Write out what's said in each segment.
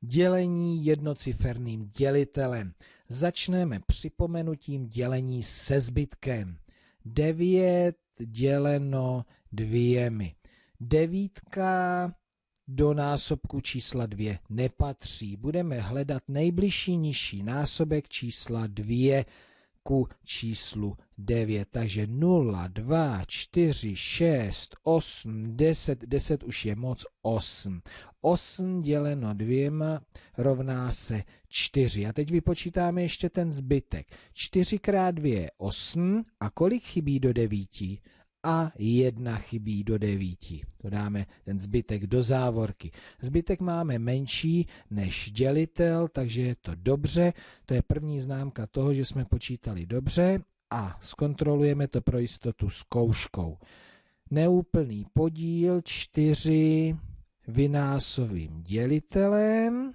dělení jednociferným dělitelem. Začneme připomenutím dělení se zbytkem. 9 děleno dvěmi. Devítka do násobku čísla 2 nepatří. Budeme hledat nejbližší nižší násobek čísla 2 ku číslu 9. Takže 0, 2, 4, 6, 8, 10, 10 už je moc 8. 8 děleno dvěma rovná se 4. A teď vypočítáme ještě ten zbytek. 4 krát 2 je 8 a kolik chybí do 9? a jedna chybí do devíti. To dáme ten zbytek do závorky. Zbytek máme menší než dělitel, takže je to dobře. To je první známka toho, že jsme počítali dobře a zkontrolujeme to pro jistotu zkouškou. Neúplný podíl 4 vynásovým dělitelem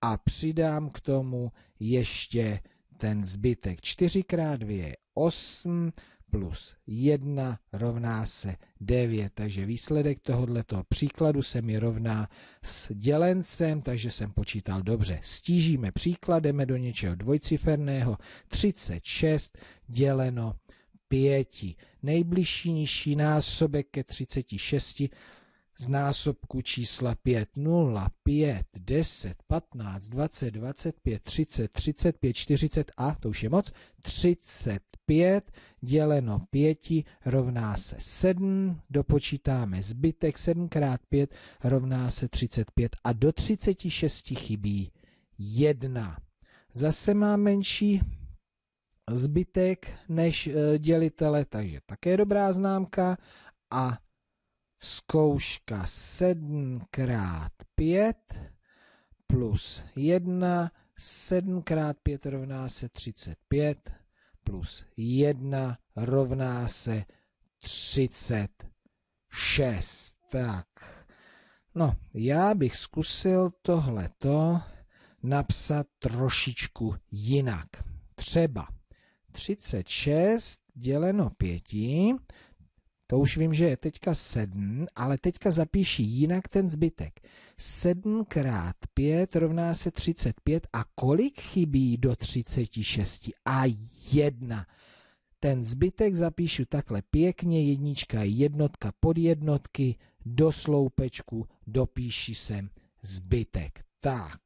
a přidám k tomu ještě ten zbytek. 4 x 2 je 8, plus 1 rovná se 9. Takže výsledek tohoto příkladu se mi rovná s dělencem, takže jsem počítal dobře. Stížíme příklad, jdeme do něčeho dvojciferného, 36 děleno 5. Nejbližší nižší násobek ke 36 z násobku čísla 5, 0, 5, 10, 15, 20, 25, 30, 35, 40 a, to už je moc, 30 5 děleno 5 rovná se 7, dopočítáme zbytek, 7 krát 5 rovná se 35 a do 36 chybí 1. Zase má menší zbytek než e, dělitele, takže také dobrá známka. A zkouška 7 krát 5 plus 1, 7 krát 5 rovná se 35 plus 1 rovná se 36. Tak, no, já bych zkusil tohleto napsat trošičku jinak. Třeba 36 děleno 5 to už vím, že je teďka 7, ale teďka zapíši jinak ten zbytek. 7 krát 5 rovná se 35 a kolik chybí do 36? A 1. Ten zbytek zapíšu takhle pěkně, jednička, jednotka, pod jednotky, do sloupečku dopíši sem zbytek. Tak,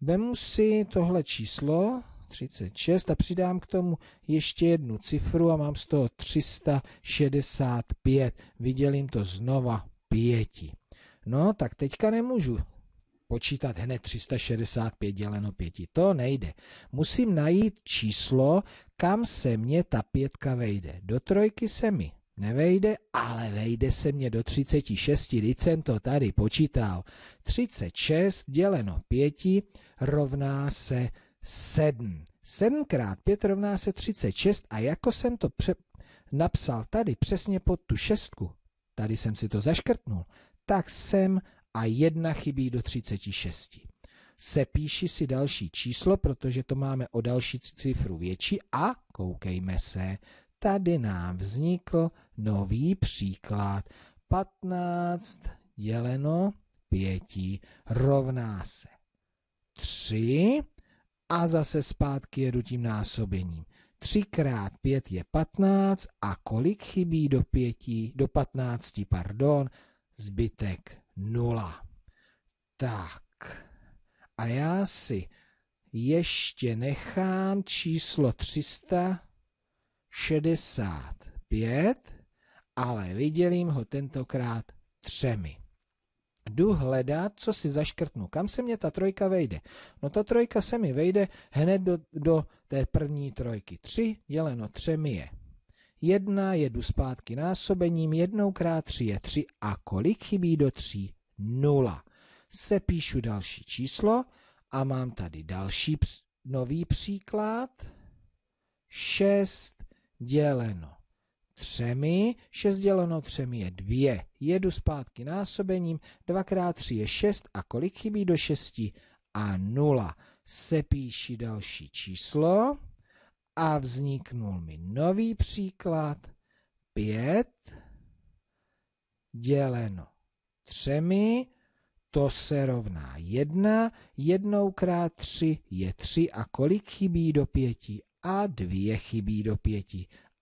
vemu si tohle číslo, 36 a přidám k tomu ještě jednu cifru a mám z toho 365. Vydělím to znova pěti. No, tak teďka nemůžu počítat hned 365 děleno pěti. To nejde. Musím najít číslo, kam se mě ta pětka vejde. Do trojky se mi nevejde, ale vejde se mě do 36, když jsem to tady počítal. 36 děleno 5 rovná se 7. 7 krát 5 rovná se 36 a jako jsem to pře- napsal tady přesně pod tu šestku, tady jsem si to zaškrtnul, tak jsem a jedna chybí do 36. Sepíši si další číslo, protože to máme o další cifru větší a koukejme se, tady nám vznikl nový příklad. 15 děleno 5 rovná se 3 a zase zpátky jedu tím násobením. 3 krát 5 je 15 a kolik chybí do 5, do 15, pardon, zbytek 0. Tak. A já si ještě nechám číslo 365, ale vydělím ho tentokrát třemi. Jdu hledat, co si zaškrtnu. Kam se mě ta trojka vejde? No ta trojka se mi vejde hned do, do té první trojky. 3 děleno třemi je Jedna jedu zpátky násobením, jednou krát tři je tři. a kolik chybí do Nula. Se Sepíšu další číslo a mám tady další nový příklad. 6 děleno třemi, 6 děleno třemi je 2. Jedu zpátky násobením, 2 x 3 je 6 a kolik chybí do 6? A 0. Sepíši další číslo a vzniknul mi nový příklad 5 děleno třemi, to se rovná 1, 1 x 3 je 3 a kolik chybí do 5? A 2 chybí do 5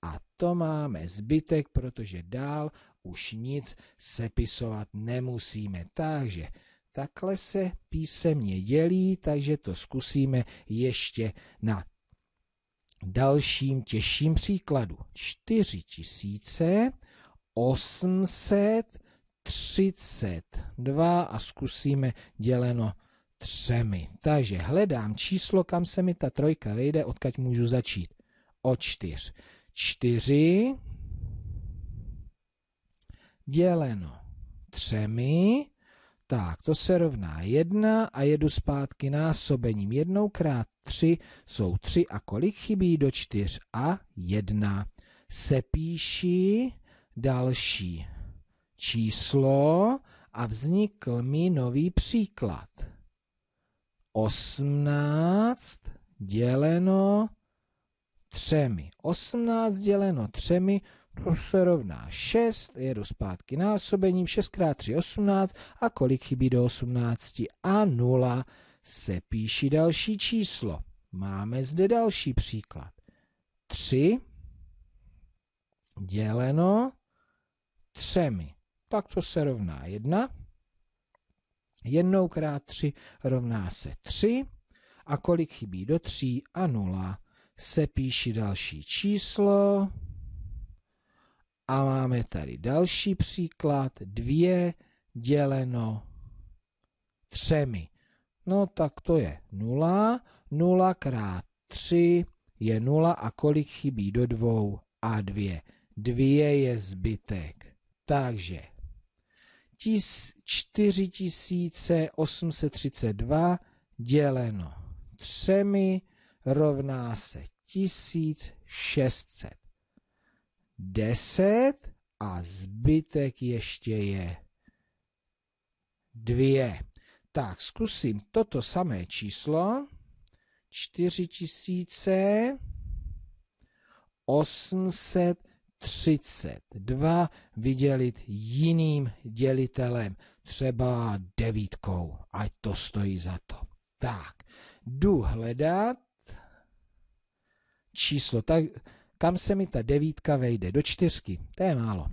a to máme zbytek, protože dál už nic sepisovat nemusíme. Takže takhle se písemně dělí, takže to zkusíme ještě na dalším těžším příkladu. 4832 a zkusíme děleno třemi. Takže hledám číslo, kam se mi ta trojka vejde, odkaď můžu začít. O čtyř. 4 děleno třemi, tak to se rovná 1 a jedu zpátky násobením. Jednou krát 3 jsou 3 a kolik chybí do 4 a 1. Sepíši další číslo a vznikl mi nový příklad. 18 děleno třemi. 18 děleno třemi, to se rovná 6, jedu zpátky násobením, 6 x 3 18 a kolik chybí do 18 a 0 se píší další číslo. Máme zde další příklad. 3 děleno třemi. Tak to se rovná 1. Jednou krát 3 rovná se 3. A kolik chybí do 3 a 0 se píše další číslo. A máme tady další příklad. Dvě děleno třemi. No tak to je nula. Nula krát tři je nula. A kolik chybí do dvou? A dvě. Dvě je zbytek. Takže 4832 děleno třemi rovná se 1600. 10 a zbytek ještě je 2. Tak, zkusím toto samé číslo. 4832 vydělit jiným dělitelem, třeba devítkou, ať to stojí za to. Tak, jdu hledat číslo, tak kam se mi ta devítka vejde? Do čtyřky, to je málo.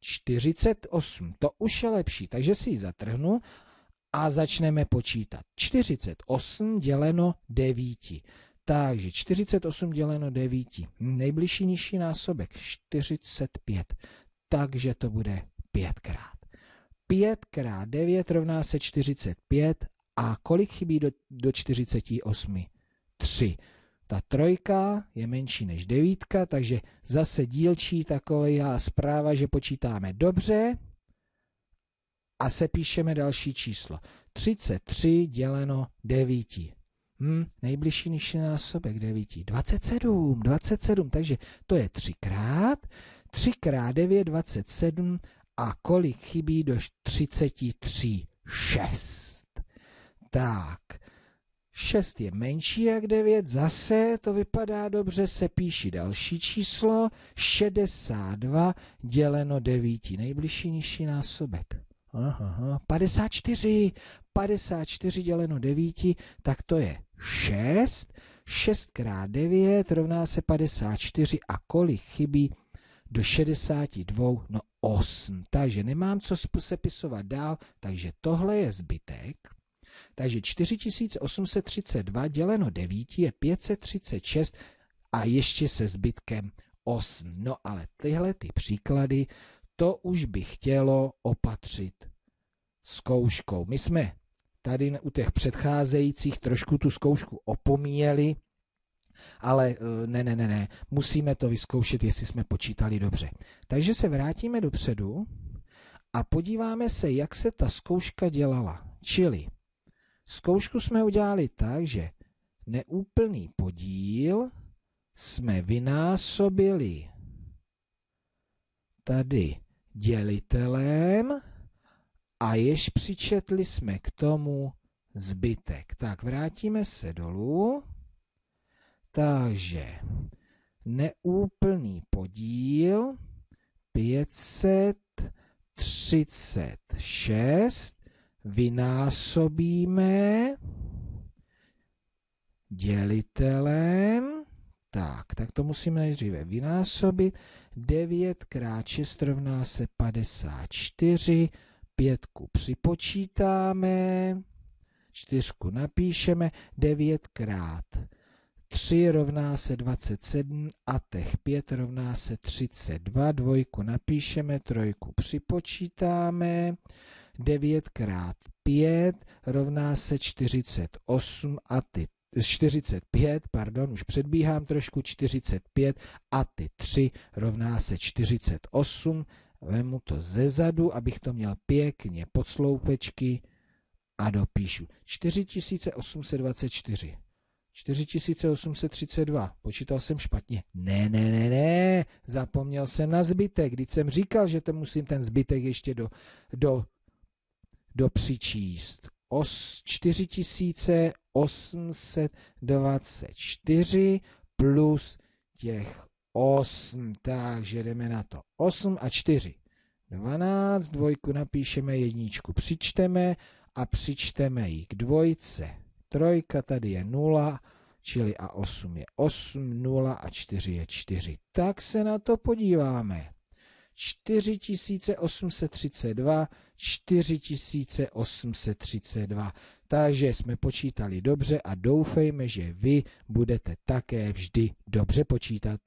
48, to už je lepší, takže si ji zatrhnu a začneme počítat. 48 děleno 9. Takže 48 děleno 9. Nejbližší nižší násobek 45. Takže to bude 5 krát. 5 krát 9 rovná se 45. A kolik chybí do, do 48? 3. Ta trojka je menší než devítka, takže zase dílčí taková zpráva, že počítáme dobře a sepíšeme další číslo. 33 děleno 9. Hmm, nejbližší nižší násobek 9. 27, 27, takže to je třikrát. 3 krát 9, 27 a kolik chybí do 33? 6. Tak, 6 je menší jak 9, zase to vypadá dobře, se píší další číslo, 62 děleno 9, nejbližší nižší násobek. Aha, aha. 54, 54 děleno 9, tak to je 6, 6 krát 9 rovná se 54 a kolik chybí do 62, no 8. Takže nemám co sepisovat dál, takže tohle je zbytek. Takže 4832 děleno 9 je 536 a ještě se zbytkem 8. No ale tyhle ty příklady, to už by chtělo opatřit zkouškou. My jsme tady u těch předcházejících trošku tu zkoušku opomíjeli, ale eh, ne, ne, ne, ne, musíme to vyzkoušet, jestli jsme počítali dobře. Takže se vrátíme dopředu a podíváme se, jak se ta zkouška dělala. Čili Zkoušku jsme udělali tak, že neúplný podíl jsme vynásobili tady dělitelem a jež přičetli jsme k tomu zbytek. Tak vrátíme se dolů. Takže neúplný podíl 536 vynásobíme dělitelem, tak, tak to musíme nejdříve vynásobit. 9 krát 6 rovná se 54, pětku připočítáme, čtyřku napíšeme, 9 krát 3 rovná se 27 a těch 5 rovná se 32. Dvojku napíšeme, trojku připočítáme, 9 krát 5 rovná se 48 a ty 45, pardon, už předbíhám trošku, 45 a ty 3 rovná se 48. Vemu to ze zadu, abych to měl pěkně pod sloupečky a dopíšu. 4824. 4832. Počítal jsem špatně. Ne, ne, ne, ne. Zapomněl jsem na zbytek. Když jsem říkal, že to musím ten zbytek ještě do, do dopřičíst 4824 plus těch 8, takže jdeme na to. 8 a 4. 12, dvojku napíšeme, jedničku přičteme a přičteme ji k dvojce. Trojka tady je 0, čili a 8 je 8, 0 a 4 je 4. Tak se na to podíváme. 4832 4832. Takže jsme počítali dobře a doufejme, že vy budete také vždy dobře počítat.